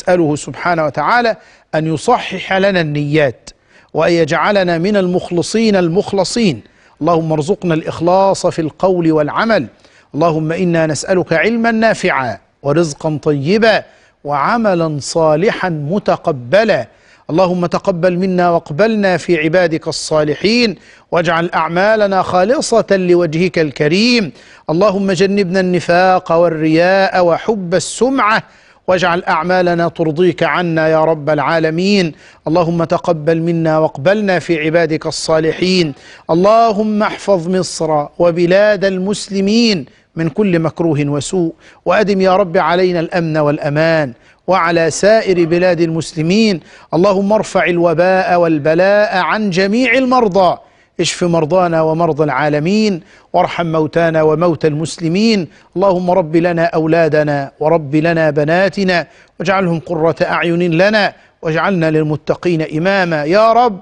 نسأله سبحانه وتعالى أن يصحح لنا النيات وأن يجعلنا من المخلصين المخلصين اللهم ارزقنا الإخلاص في القول والعمل اللهم إنا نسألك علما نافعا ورزقا طيبا وعملا صالحا متقبلا اللهم تقبل منا واقبلنا في عبادك الصالحين واجعل أعمالنا خالصة لوجهك الكريم اللهم جنبنا النفاق والرياء وحب السمعة واجعل أعمالنا ترضيك عنا يا رب العالمين اللهم تقبل منا واقبلنا في عبادك الصالحين اللهم احفظ مصر وبلاد المسلمين من كل مكروه وسوء وأدم يا رب علينا الأمن والأمان وعلى سائر بلاد المسلمين اللهم ارفع الوباء والبلاء عن جميع المرضى اشف مرضانا ومرضى العالمين وارحم موتانا وموتى المسلمين اللهم رب لنا أولادنا ورب لنا بناتنا واجعلهم قرة أعين لنا واجعلنا للمتقين إماما يا رب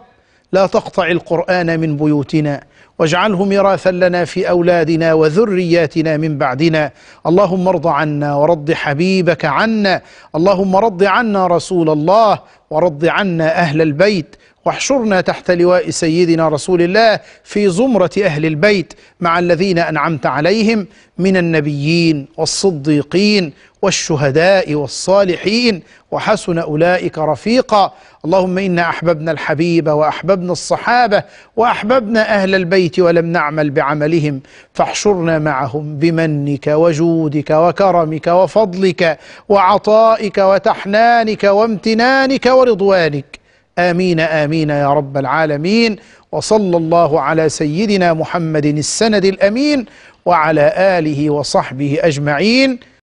لا تقطع القرآن من بيوتنا واجعله ميراثا لنا في أولادنا وذرياتنا من بعدنا اللهم ارض عنا ورض حبيبك عنا اللهم رض عنا رسول الله ورض عنا أهل البيت واحشرنا تحت لواء سيدنا رسول الله في زمرة أهل البيت مع الذين أنعمت عليهم من النبيين والصديقين والشهداء والصالحين وحسن أولئك رفيقا اللهم إنا أحببنا الحبيب وأحببنا الصحابة وأحببنا أهل البيت ولم نعمل بعملهم فاحشرنا معهم بمنك وجودك وكرمك وفضلك وعطائك وتحنانك وامتنانك ورضوانك آمين آمين يا رب العالمين وصلى الله على سيدنا محمد السند الأمين وعلى آله وصحبه أجمعين